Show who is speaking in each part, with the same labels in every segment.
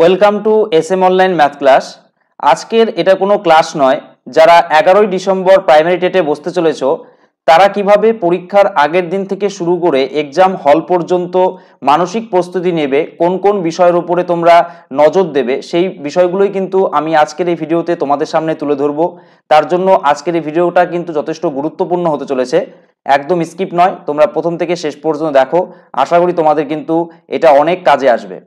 Speaker 1: welcome to S M online math class আজকের এটা কোনো ক্লাস নয় যারা এগারোই ডিসেম্বর প্রাইমারি টেটে বসতে চলেছ তারা কিভাবে পরীক্ষার আগের দিন থেকে শুরু করে এক্সাম হল পর্যন্ত মানসিক প্রস্তুতি নেবে কোন কোন বিষয়ের উপরে তোমরা নজর দেবে সেই বিষয়গুলোই কিন্তু আমি আজকের এই ভিডিওতে তোমাদের সামনে তুলে ধরব তার জন্য আজকের এই ভিডিওটা কিন্তু যথেষ্ট গুরুত্বপূর্ণ হতে চলেছে একদম স্কিপ নয় তোমরা প্রথম থেকে শেষ পর্যন্ত দেখো আশা করি তোমাদের কিন্তু এটা অনেক কাজে আসবে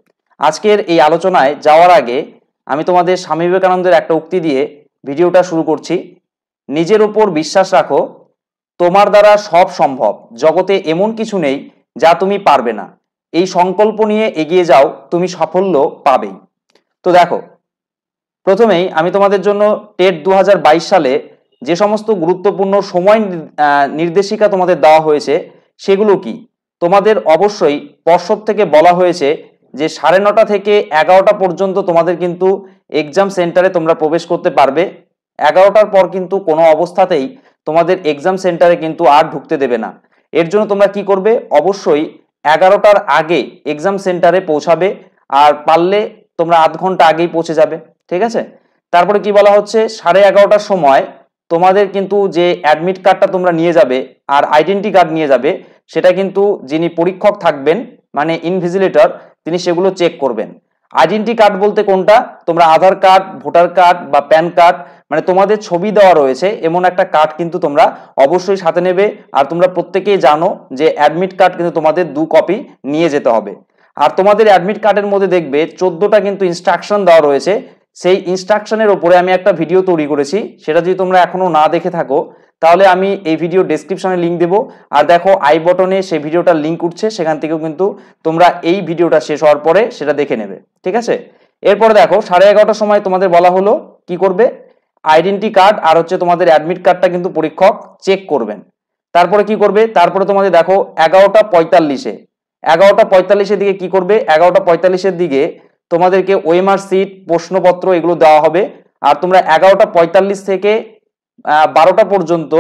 Speaker 1: আজকের এই আলোচনায় যাওয়ার আগে আমি তোমাদের স্বামী বিবেকানন্দের একটা উক্তি দিয়ে ভিডিওটা শুরু করছি নিজের ওপর বিশ্বাস রাখো তোমার দ্বারা সব সম্ভব জগতে এমন কিছু নেই যা তুমি পারবে না এই সংকল্প নিয়ে এগিয়ে যাও তুমি সাফল্য পাবেই তো দেখো প্রথমেই আমি তোমাদের জন্য টেট দু সালে যে সমস্ত গুরুত্বপূর্ণ সময় নির্দেশিকা তোমাদের দেওয়া হয়েছে সেগুলো কি তোমাদের অবশ্যই পর্ষদ থেকে বলা হয়েছে যে সাড়ে নটা থেকে এগারোটা পর্যন্ত তোমাদের কিন্তু এক্সাম সেন্টারে তোমরা প্রবেশ করতে পারবে এগারোটার পর কিন্তু কোনো অবস্থাতেই তোমাদের এক্সাম সেন্টারে কিন্তু আর ঢুকতে দেবে না এর জন্য তোমরা কি করবে অবশ্যই এগারোটার আগে এক্সাম সেন্টারে পৌঁছাবে আর পারলে তোমরা আধ ঘন্টা আগেই পৌঁছে যাবে ঠিক আছে তারপরে কি বলা হচ্ছে সাড়ে এগারোটার সময় তোমাদের কিন্তু যে অ্যাডমিট কার্ডটা তোমরা নিয়ে যাবে আর আইডেন্টি কার্ড নিয়ে যাবে সেটা কিন্তু যিনি পরীক্ষক থাকবেন মানে ইনভিজিলেটর তিনি সেগুলো চেক করবেন আইডেন্টি কার্ড বলতে কোনটা তোমরা আধার কার্ড ভোটার কার্ড বা প্যান কার্ড মানে তোমাদের ছবি দেওয়া রয়েছে এমন একটা কার্ড কিন্তু তোমরা অবশ্যই সাথে নেবে আর তোমরা প্রত্যেকেই জানো যে অ্যাডমিট কার্ড কিন্তু তোমাদের দু কপি নিয়ে যেতে হবে আর তোমাদের অ্যাডমিট কার্ডের মধ্যে দেখবে চোদ্দোটা কিন্তু ইনস্ট্রাকশন দেওয়া রয়েছে সেই ইনস্ট্রাকশনের ওপরে আমি একটা ভিডিও তৈরি করেছি সেটা যদি তোমরা এখনো না দেখে থাকো তাহলে আমি এই ভিডিও ডেসক্রিপশনে লিঙ্ক দেবো আর দেখো আই বটনে সেই ভিডিওটার লিঙ্ক উঠছে সেখান থেকেও কিন্তু তোমরা এই ভিডিওটা শেষ হওয়ার পরে সেটা দেখে নেবে ঠিক আছে এরপরে দেখো সাড়ে এগারোটার সময় তোমাদের বলা হলো কি করবে আইডেন্টি কার্ড আর হচ্ছে তোমাদের অ্যাডমিট কার্ডটা কিন্তু পরীক্ষক চেক করবেন তারপরে কি করবে তারপরে তোমাদের দেখো এগারোটা পঁয়তাল্লিশে এগারোটা পঁয়তাল্লিশের দিকে কি করবে এগারোটা পঁয়তাল্লিশের দিকে তোমাদেরকে ওয়েমার সিট প্রশ্নপত্র এগুলো দেওয়া হবে আর তোমরা এগারোটা পঁয়তাল্লিশ থেকে বারোটা পর্যন্ত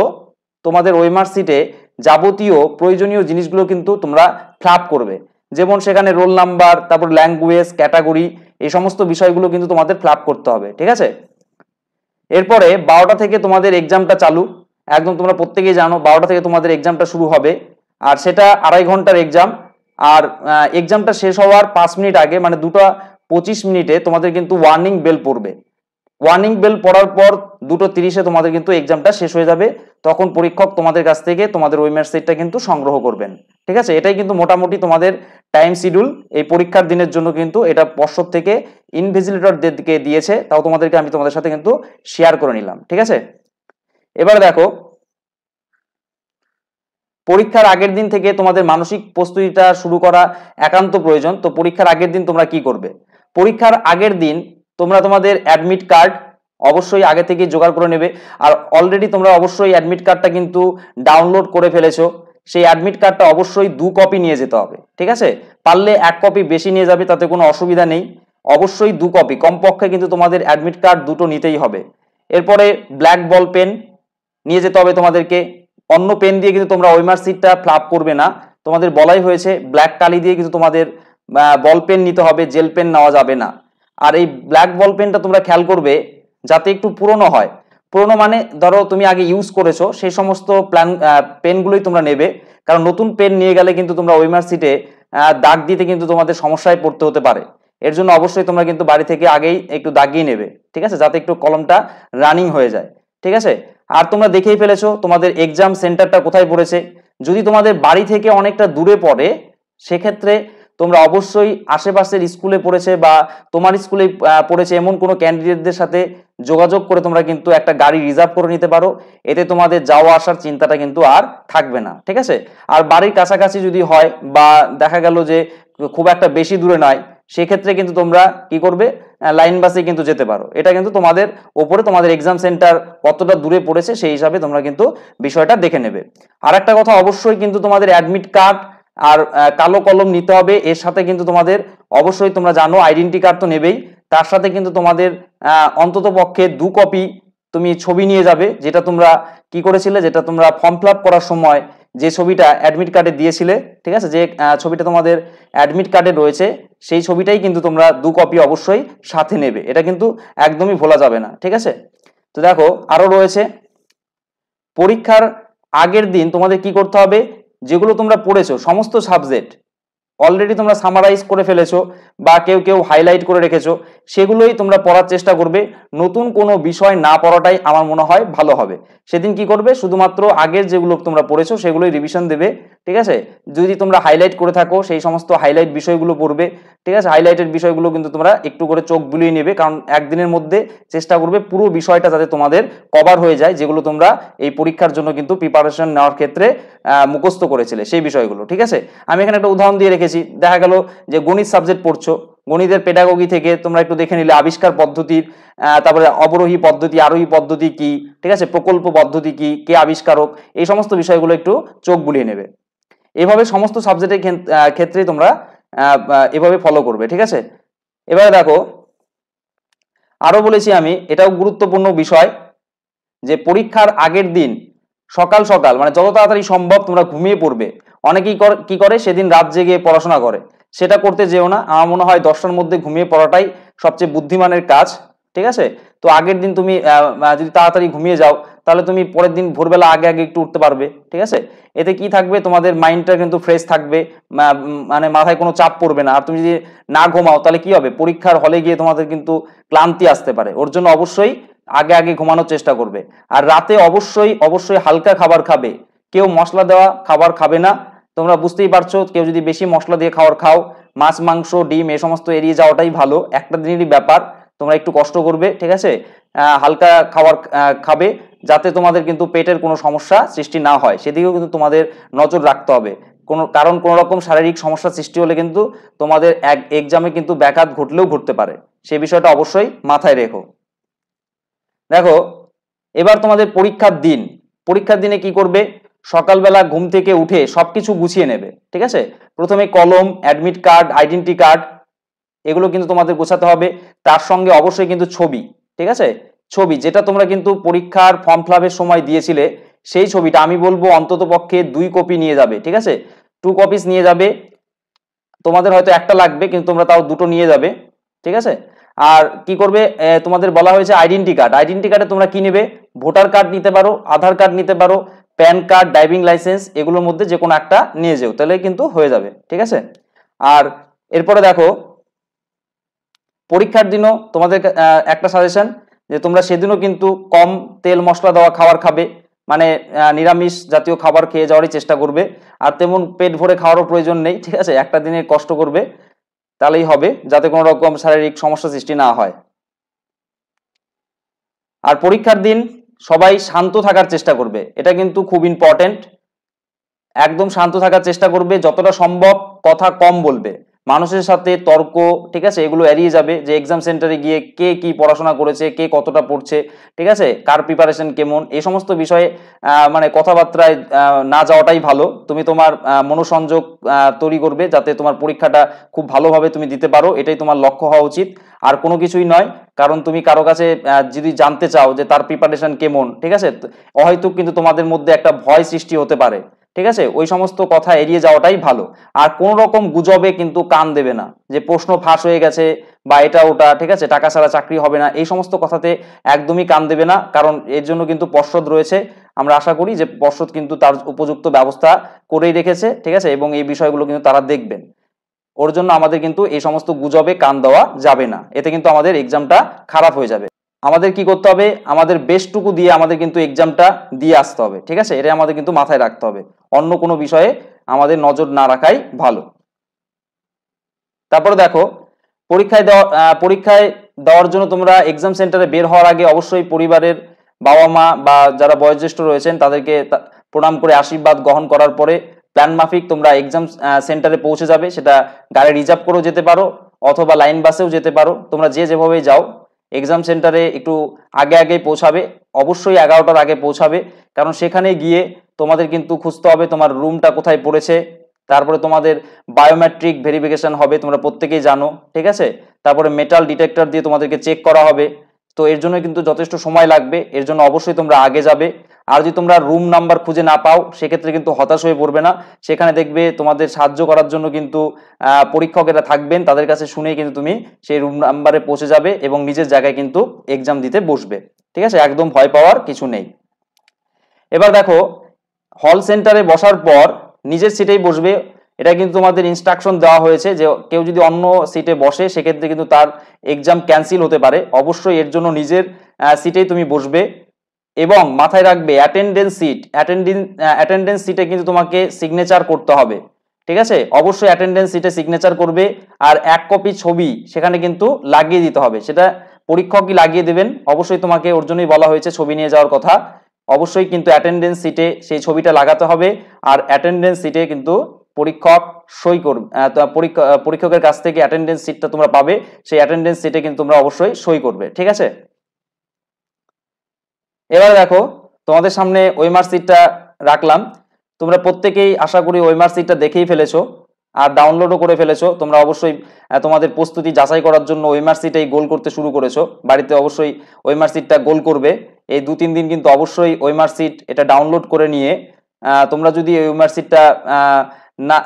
Speaker 1: তোমাদের ওয়েমার সিটে যাবতীয় প্রয়োজনীয় জিনিসগুলো কিন্তু তোমরা ফ্লাপ করবে যেমন সেখানে রোল নাম্বার তারপর ল্যাঙ্গুয়েজ ক্যাটাগরি এই সমস্ত বিষয়গুলো কিন্তু তোমাদের ফ্লাপ করতে হবে ঠিক আছে এরপরে বারোটা থেকে তোমাদের এক্সামটা চালু একদম তোমরা প্রত্যেকেই জানো বারোটা থেকে তোমাদের এক্সামটা শুরু হবে আর সেটা আড়াই ঘন্টার এক্সাম আর এক্সামটা শেষ হওয়ার পাঁচ মিনিট আগে মানে দুটা পঁচিশ মিনিটে তোমাদের কিন্তু ওয়ার্নিং বেল পড়বে ওয়ার্নিং বেল পড়ার পর দুটো তিরিশে তোমাদের কিন্তু এক্সামটা শেষ হয়ে যাবে তখন পরীক্ষক তোমাদের কাছ থেকে তোমাদের ওই সেটটা কিন্তু সংগ্রহ করবেন ঠিক আছে এটাই কিন্তু মোটামুটি তোমাদের টাইম শিডিউল এই পরীক্ষার দিনের জন্য কিন্তু এটা পর্ষদ থেকে দেরকে দিয়েছে তাও তোমাদেরকে আমি তোমাদের সাথে কিন্তু শেয়ার করে নিলাম ঠিক আছে এবার দেখো পরীক্ষার আগের দিন থেকে তোমাদের মানসিক প্রস্তুতিটা শুরু করা একান্ত প্রয়োজন তো পরীক্ষার আগের দিন তোমরা কি করবে পরীক্ষার আগের দিন তোমরা তোমাদের অ্যাডমিট কার্ড অবশ্যই আগে থেকে জোগাড় করে নেবে আর অলরেডি তোমরা অবশ্যই অ্যাডমিট কার্ডটা কিন্তু ডাউনলোড করে ফেলেছো সেই অ্যাডমিট কার্ডটা অবশ্যই দু কপি নিয়ে যেতে হবে ঠিক আছে পারলে এক কপি বেশি নিয়ে যাবে তাতে কোনো অসুবিধা নেই অবশ্যই দু কপি কমপক্ষে কিন্তু তোমাদের অ্যাডমিট কার্ড দুটো নিতেই হবে এরপরে ব্ল্যাক বল পেন নিয়ে যেতে হবে তোমাদেরকে অন্য পেন দিয়ে কিন্তু তোমরা ওয়েমার সিটটা ফ্লাপ করবে না তোমাদের বলাই হয়েছে ব্ল্যাক কালি দিয়ে কিন্তু তোমাদের বল পেন নিতে হবে জেল পেন নেওয়া যাবে না আর এই ব্ল্যাক বল পেনটা তোমরা খেয়াল করবে যাতে একটু পুরনো হয় পুরনো মানে ধরো তুমি আগে ইউজ করেছো সেই সমস্ত প্ল্যান পেনগুলোই তোমরা নেবে কারণ নতুন পেন নিয়ে গেলে কিন্তু তোমরা ওয়েমার সিটে দাগ দিতে কিন্তু তোমাদের সমস্যায় পড়তে হতে পারে এর জন্য অবশ্যই তোমরা কিন্তু বাড়ি থেকে আগেই একটু দাগিয়ে নেবে ঠিক আছে যাতে একটু কলমটা রানিং হয়ে যায় ঠিক আছে আর তোমরা দেখেই ফেলেছো তোমাদের এক্সাম সেন্টারটা কোথায় পড়েছে যদি তোমাদের বাড়ি থেকে অনেকটা দূরে পড়ে সেক্ষেত্রে তোমরা অবশ্যই আশেপাশের স্কুলে পড়েছে বা তোমার স্কুলে পড়েছে এমন কোনো ক্যান্ডিডেটদের সাথে যোগাযোগ করে তোমরা কিন্তু একটা গাড়ি রিজার্ভ করে নিতে পারো এতে তোমাদের যাওয়া আসার চিন্তাটা কিন্তু আর থাকবে না ঠিক আছে আর বাড়ির কাছাকাছি যদি হয় বা দেখা গেল যে খুব একটা বেশি দূরে নয় সেক্ষেত্রে কিন্তু তোমরা কি করবে লাইন বাসে কিন্তু যেতে পারো এটা কিন্তু তোমাদের ওপরে তোমাদের এক্সাম সেন্টার কতটা দূরে পড়েছে সেই হিসাবে তোমরা কিন্তু বিষয়টা দেখে নেবে আর একটা কথা অবশ্যই কিন্তু তোমাদের অ্যাডমিট কার্ড আর কালো কলম নিতে হবে এর সাথে কিন্তু তোমাদের অবশ্যই তোমরা জানো আইডেন্টি কার্ড তো নেবেই তার সাথে কিন্তু তোমাদের অন্তত পক্ষে দু কপি তুমি ছবি নিয়ে যাবে যেটা তোমরা কি করেছিলে যেটা তোমরা ফর্ম ফিল করার সময় যে ছবিটা অ্যাডমিট কার্ডে দিয়েছিলে ঠিক আছে যে ছবিটা তোমাদের অ্যাডমিট কার্ডে রয়েছে সেই ছবিটাই কিন্তু তোমরা দু কপি অবশ্যই সাথে নেবে এটা কিন্তু একদমই ভোলা যাবে না ঠিক আছে তো দেখো আরও রয়েছে পরীক্ষার আগের দিন তোমাদের কি করতে হবে যেগুলো তোমরা পড়েছো সমস্ত সাবজেক্ট অলরেডি তোমরা সামারাইজ করে ফেলেছো বা কেউ কেউ হাইলাইট করে রেখেছো সেগুলোই তোমরা পড়ার চেষ্টা করবে নতুন কোনো বিষয় না পড়াটাই আমার মনে হয় ভালো হবে সেদিন কি করবে শুধুমাত্র আগের যেগুলো তোমরা পড়েছো সেগুলোই রিভিশন দেবে ঠিক আছে যদি তোমরা হাইলাইট করে থাকো সেই সমস্ত হাইলাইট বিষয়গুলো পড়বে ঠিক আছে হাইলাইটের বিষয়গুলো কিন্তু তোমরা একটু করে চোখ বুলিয়ে নেবে কারণ একদিনের মধ্যে চেষ্টা করবে পুরো বিষয়টা যাতে তোমাদের কভার হয়ে যায় যেগুলো তোমরা এই পরীক্ষার জন্য কিন্তু প্রিপারেশন নেওয়ার ক্ষেত্রে মুখস্থ করেছিলে সেই বিষয়গুলো ঠিক আছে আমি এখানে একটা উদাহরণ দিয়ে রেখেছি দেখা গেল যে গণিত সাবজেক্ট পড়ছো গণিতের পেডাগোগি থেকে তোমরা একটু দেখে নিলে আবিষ্কার পদ্ধতির তারপরে অবরোহী পদ্ধতি আরোহী পদ্ধতি কি ঠিক আছে প্রকল্প পদ্ধতি কি কে আবিষ্কারক এই সমস্ত বিষয়গুলো একটু চোখ বুলিয়ে নেবে এভাবে সমস্ত সাবজেক্টের ক্ষেত্রে তোমরা এভাবে ফলো করবে ঠিক আছে এবারে দেখো আরও বলেছি আমি এটাও গুরুত্বপূর্ণ বিষয় যে পরীক্ষার আগের দিন সকাল সকাল মানে যত তাড়াতাড়ি সম্ভব তোমরা ঘুমিয়ে পড়বে অনেকেই কি করে সেদিন রাত জেগে পড়াশোনা করে সেটা করতে যেও না আমার মনে হয় দশটার মধ্যে ঘুমিয়ে পড়াটাই সবচেয়ে বুদ্ধিমানের কাজ ঠিক আছে তো আগের দিন তুমি যদি তাড়াতাড়ি ঘুমিয়ে যাও তাহলে তুমি পরের দিন ভোরবেলা আগে আগে একটু উঠতে পারবে ঠিক আছে এতে কি থাকবে তোমাদের মাইন্ডটা কিন্তু ফ্রেশ থাকবে মানে মাথায় কোনো চাপ পড়বে না আর তুমি যদি না ঘুমাও তাহলে কি হবে পরীক্ষার হলে গিয়ে তোমাদের কিন্তু ক্লান্তি আসতে পারে ওর জন্য অবশ্যই আগে আগে ঘুমানোর চেষ্টা করবে আর রাতে অবশ্যই অবশ্যই হালকা খাবার খাবে কেউ মশলা দেওয়া খাবার খাবে না তোমরা বুঝতেই পারছো কেউ যদি বেশি মশলা দিয়ে খাবার খাও মাছ মাংস ডিম এ সমস্ত এড়িয়ে যাওয়াটাই ভালো একটা দিনেরই ব্যাপার তোমরা একটু কষ্ট করবে ঠিক আছে হালকা খাবার খাবে যাতে তোমাদের কিন্তু পেটের কোনো সমস্যা সৃষ্টি না হয় সেদিকেও কিন্তু তোমাদের নজর রাখতে হবে কোনো কারণ কোনো রকম শারীরিক সমস্যা সৃষ্টি হলে কিন্তু তোমাদের এক এক্সামে কিন্তু ব্যাঘাত ঘটলেও ঘটতে পারে সে বিষয়টা অবশ্যই মাথায় রেখো দেখো এবার তোমাদের পরীক্ষার দিন পরীক্ষার দিনে কি করবে সকালবেলা ঘুম থেকে উঠে সবকিছু গুছিয়ে নেবে ঠিক আছে প্রথমে কলম অ্যাডমিট কার্ড আইডেন্টি কার্ড এগুলো কিন্তু তোমাদের গোছাতে হবে তার সঙ্গে অবশ্যই কিন্তু ছবি ঠিক আছে ছবি যেটা তোমরা কিন্তু পরীক্ষার ফর্ম ফিলাপের সময় দিয়েছিলে সেই ছবিটা আমি বলবো অন্তত পক্ষে দুই কপি নিয়ে যাবে ঠিক আছে টু কপিস নিয়ে যাবে তোমাদের হয়তো একটা লাগবে কিন্তু তোমরা তাও দুটো নিয়ে যাবে ঠিক আছে আর কি করবে তোমাদের বলা হয়েছে আইডেন্টি কার্ড আইডেন্টি কার্ডে তোমরা কি নেবে ভোটার কার্ড নিতে পারো আধার কার্ড নিতে পারো প্যান কার্ড ড্রাইভিং লাইসেন্স এগুলোর মধ্যে যে কোনো একটা নিয়ে যেও তাহলে কিন্তু হয়ে যাবে ঠিক আছে আর এরপরে দেখো পরীক্ষার দিনও তোমাদের একটা সাজেশন যে তোমরা সেদিনও কিন্তু কম তেল মশলা দেওয়া খাবার খাবে মানে নিরামিষ জাতীয় খাবার খেয়ে যাওয়ারই চেষ্টা করবে আর তেমন পেট ভরে খাওয়ারও প্রয়োজন নেই ঠিক আছে একটা দিনে কষ্ট করবে তাহলেই হবে যাতে কোনো রকম শারীরিক সমস্যা সৃষ্টি না হয় আর পরীক্ষার দিন সবাই শান্ত থাকার চেষ্টা করবে এটা কিন্তু খুব ইম্পর্টেন্ট একদম শান্ত থাকার চেষ্টা করবে যতটা সম্ভব কথা কম বলবে মানুষের সাথে তর্ক ঠিক আছে এগুলো এড়িয়ে যাবে যে এক্সাম সেন্টারে গিয়ে কে কি পড়াশোনা করেছে কে কতটা পড়ছে ঠিক আছে কার প্রিপারেশন কেমন এই সমস্ত বিষয়ে মানে কথাবার্তায় না যাওয়াটাই ভালো তুমি তোমার মনোসংযোগ তৈরি করবে যাতে তোমার পরীক্ষাটা খুব ভালোভাবে তুমি দিতে পারো এটাই তোমার লক্ষ্য হওয়া উচিত আর কোনো কিছুই নয় কারণ তুমি কারো কাছে যদি জানতে চাও যে তার প্রিপারেশন কেমন ঠিক আছে হয়তো কিন্তু তোমাদের মধ্যে একটা ভয় সৃষ্টি হতে পারে ঠিক আছে ওই সমস্ত কথা এড়িয়ে যাওয়াটাই ভালো আর কোন রকম গুজবে কিন্তু কান দেবে না যে প্রশ্ন ফাঁস হয়ে গেছে বা এটা ওটা ঠিক আছে টাকা ছাড়া চাকরি হবে না এই সমস্ত কথাতে একদমই কান দেবে না কারণ এর জন্য কিন্তু পর্ষদ রয়েছে আমরা আশা করি যে পর্ষদ কিন্তু তার উপযুক্ত ব্যবস্থা করেই রেখেছে ঠিক আছে এবং এই বিষয়গুলো কিন্তু তারা দেখবেন ওর জন্য আমাদের কিন্তু এই সমস্ত গুজবে কান দেওয়া যাবে না এতে কিন্তু আমাদের এক্সামটা খারাপ হয়ে যাবে আমাদের কি করতে হবে আমাদের বেস্টটুকু দিয়ে আমাদের কিন্তু এক্সামটা দিয়ে আসতে হবে ঠিক আছে এটা আমাদের কিন্তু মাথায় রাখতে হবে অন্য কোনো বিষয়ে আমাদের নজর না রাখাই ভালো তারপরে দেখো পরীক্ষায় দেওয়া পরীক্ষায় দেওয়ার জন্য তোমরা এক্সাম সেন্টারে বের হওয়ার আগে অবশ্যই পরিবারের বাবা মা বা যারা বয়োজ্যেষ্ঠ রয়েছেন তাদেরকে প্রণাম করে আশীর্বাদ গ্রহণ করার পরে প্ল্যান মাফিক তোমরা এক্সাম সেন্টারে পৌঁছে যাবে সেটা গাড়ি রিজার্ভ করেও যেতে পারো অথবা লাইন বাসেও যেতে পারো তোমরা যে যেভাবে যাও এক্সাম সেন্টারে একটু আগে আগে পৌঁছাবে অবশ্যই এগারোটার আগে পৌঁছাবে কারণ সেখানে গিয়ে তোমাদের কিন্তু খুঁজতে হবে তোমার রুমটা কোথায় পড়েছে তারপরে তোমাদের বায়োমেট্রিক ভেরিফিকেশন হবে তোমরা প্রত্যেকেই জানো ঠিক আছে তারপরে মেটাল ডিটেক্টর দিয়ে তোমাদেরকে চেক করা হবে তো এর জন্য কিন্তু যথেষ্ট সময় লাগবে এর জন্য অবশ্যই তোমরা আগে যাবে আর যদি তোমরা রুম নাম্বার খুঁজে না পাও সেক্ষেত্রে কিন্তু হতাশ হয়ে পড়বে না সেখানে দেখবে তোমাদের সাহায্য করার জন্য কিন্তু পরীক্ষকেরা থাকবেন তাদের কাছে শুনেই কিন্তু তুমি সেই রুম নাম্বারে পৌঁছে যাবে এবং নিজের জায়গায় কিন্তু এক্সাম দিতে বসবে ঠিক আছে একদম ভয় পাওয়ার কিছু নেই এবার দেখো হল সেন্টারে বসার পর নিজের সিটেই বসবে এটা কিন্তু তোমাদের ইনস্ট্রাকশন দেওয়া হয়েছে যে কেউ যদি অন্য সিটে বসে সেক্ষেত্রে কিন্তু তার এক্সাম ক্যান্সেল হতে পারে অবশ্যই এর জন্য নিজের সিটেই তুমি বসবে এবং মাথায় রাখবে অ্যাটেন্ডেন্স সিট অ্যাটেন্ডেন্স অ্যাটেন্ডেন্স সিটে কিন্তু তোমাকে সিগনেচার করতে হবে ঠিক আছে অবশ্যই অ্যাটেন্ডেন্স সিটে সিগনেচার করবে আর এক কপি ছবি সেখানে কিন্তু লাগিয়ে দিতে হবে সেটা পরীক্ষকই লাগিয়ে দেবেন অবশ্যই তোমাকে ওর জন্যই বলা হয়েছে ছবি নিয়ে যাওয়ার কথা অবশ্যই কিন্তু অ্যাটেন্ডেন্স সিটে সেই ছবিটা লাগাতে হবে আর অ্যাটেন্ডেন্স সিটে কিন্তু পরীক্ষক সই করবে পরীক্ষকের কাছ থেকে অ্যাটেন্ডেন্স সিটটা তোমরা পাবে সেই অ্যাটেন্ডেন্স সিটে কিন্তু তোমরা অবশ্যই সই করবে ঠিক আছে এবার দেখো তোমাদের সামনে ওই মার্কশিটটা রাখলাম তোমরা প্রত্যেকেই আশা করি ওই মার্কশিটটা দেখেই ফেলেছো আর ডাউনলোডও করে ফেলেছো তোমরা অবশ্যই তোমাদের প্রস্তুতি যাচাই করার জন্য ওই মার্কশিটেই গোল করতে শুরু করেছো বাড়িতে অবশ্যই ওই মার্কশিটটা গোল করবে এই দু তিন দিন কিন্তু অবশ্যই ওই মার্কশিট এটা ডাউনলোড করে নিয়ে তোমরা যদি ওই মার্কশিটটা না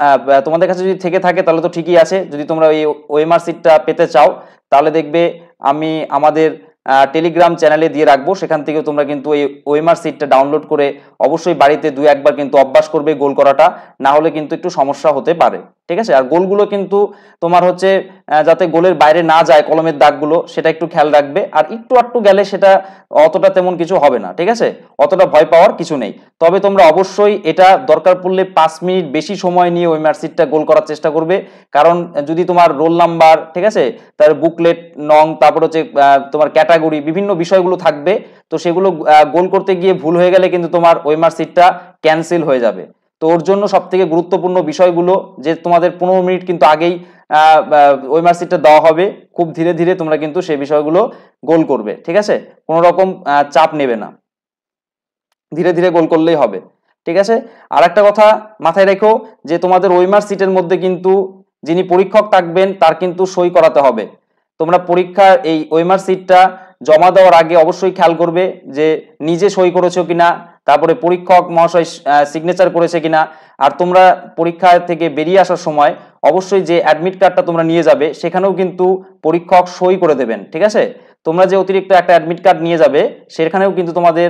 Speaker 1: তোমাদের কাছে যদি থেকে থাকে তাহলে তো ঠিকই আছে যদি তোমরা ওই ওয়েমার মার্কশিটটা পেতে চাও তাহলে দেখবে আমি আমাদের টেলিগ্রাম চ্যানেলে দিয়ে রাখবো সেখান থেকেও তোমরা কিন্তু এই ওয়েমার সিটটা ডাউনলোড করে অবশ্যই বাড়িতে দু একবার কিন্তু অভ্যাস করবে গোল করাটা না হলে কিন্তু একটু সমস্যা হতে পারে ঠিক আছে আর গোলগুলো কিন্তু তোমার হচ্ছে যাতে গোলের বাইরে না যায় কলমের দাগগুলো সেটা একটু খেয়াল রাখবে আর একটু আটটু গেলে সেটা অতটা তেমন কিছু হবে না ঠিক আছে অতটা ভয় পাওয়ার কিছু নেই তবে তোমরা অবশ্যই এটা দরকার পড়লে পাঁচ মিনিট বেশি সময় নিয়ে ওই মার্কশিটটা গোল করার চেষ্টা করবে কারণ যদি তোমার রোল নাম্বার ঠিক আছে তার বুকলেট নং তারপর হচ্ছে তোমার ক্যাটাগরি বিভিন্ন বিষয়গুলো থাকবে তো সেগুলো গোল করতে গিয়ে ভুল হয়ে গেলে কিন্তু তোমার ওই মার্কশিটটা ক্যান্সেল হয়ে যাবে তো ওর জন্য সব থেকে গুরুত্বপূর্ণ বিষয়গুলো যে তোমাদের পনেরো মিনিট কিন্তু আগেই ওই মার্কশিটটা দেওয়া হবে খুব ধীরে ধীরে তোমরা কিন্তু সেই বিষয়গুলো গোল করবে ঠিক আছে কোনো রকম চাপ নেবে না ধীরে ধীরে গোল করলেই হবে ঠিক আছে আর একটা কথা মাথায় রেখো যে তোমাদের ওইমার সিটের মধ্যে কিন্তু যিনি পরীক্ষক থাকবেন তার কিন্তু সই করাতে হবে তোমরা পরীক্ষার এই ওই সিটটা জমা দেওয়ার আগে অবশ্যই খেয়াল করবে যে নিজে সই করেছো কিনা তারপরে পরীক্ষক মহাশয় সিগনেচার করেছে কিনা আর তোমরা পরীক্ষা থেকে বেরিয়ে আসার সময় অবশ্যই যে অ্যাডমিট কার্ডটা তোমরা নিয়ে যাবে সেখানেও কিন্তু পরীক্ষক সই করে দেবেন ঠিক আছে তোমরা যে অতিরিক্ত একটা অ্যাডমিট কার্ড নিয়ে যাবে সেখানেও কিন্তু তোমাদের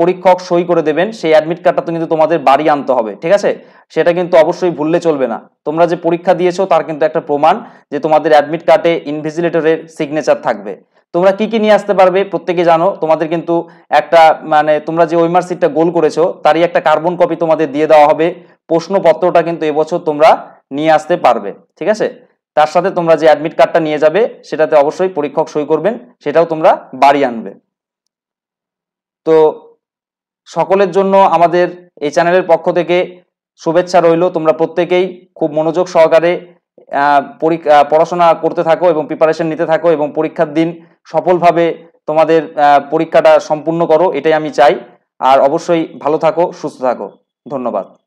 Speaker 1: পরীক্ষক সই করে দেবেন সেই অ্যাডমিট কার্ডটা তো কিন্তু তোমাদের বাড়ি আনতে হবে ঠিক আছে সেটা কিন্তু অবশ্যই ভুললে চলবে না তোমরা যে পরীক্ষা দিয়েছো তার কিন্তু একটা প্রমাণ যে তোমাদের অ্যাডমিট কার্ডে ইনভিজিলেটরের সিগনেচার থাকবে তোমরা কি কি নিয়ে আসতে পারবে প্রত্যেকে জানো তোমাদের কিন্তু একটা মানে তোমরা যে ওয়েমার সিটটা গোল করেছো তারই একটা কার্বন কপি তোমাদের দিয়ে দেওয়া হবে প্রশ্নপত্রটা কিন্তু এবছর তোমরা নিয়ে আসতে পারবে ঠিক আছে তার সাথে তোমরা যে অ্যাডমিট কার্ডটা নিয়ে যাবে সেটাতে অবশ্যই পরীক্ষক সই করবেন সেটাও তোমরা বাড়ি আনবে তো সকলের জন্য আমাদের এই চ্যানেলের পক্ষ থেকে শুভেচ্ছা রইল তোমরা প্রত্যেকেই খুব মনোযোগ সহকারে পরীক্ষা পড়াশোনা করতে থাকো এবং প্রিপারেশন নিতে থাকো এবং পরীক্ষার দিন সফলভাবে তোমাদের পরীক্ষাটা সম্পূর্ণ করো এটাই আমি চাই আর অবশ্যই ভালো থাকো সুস্থ থাকো ধন্যবাদ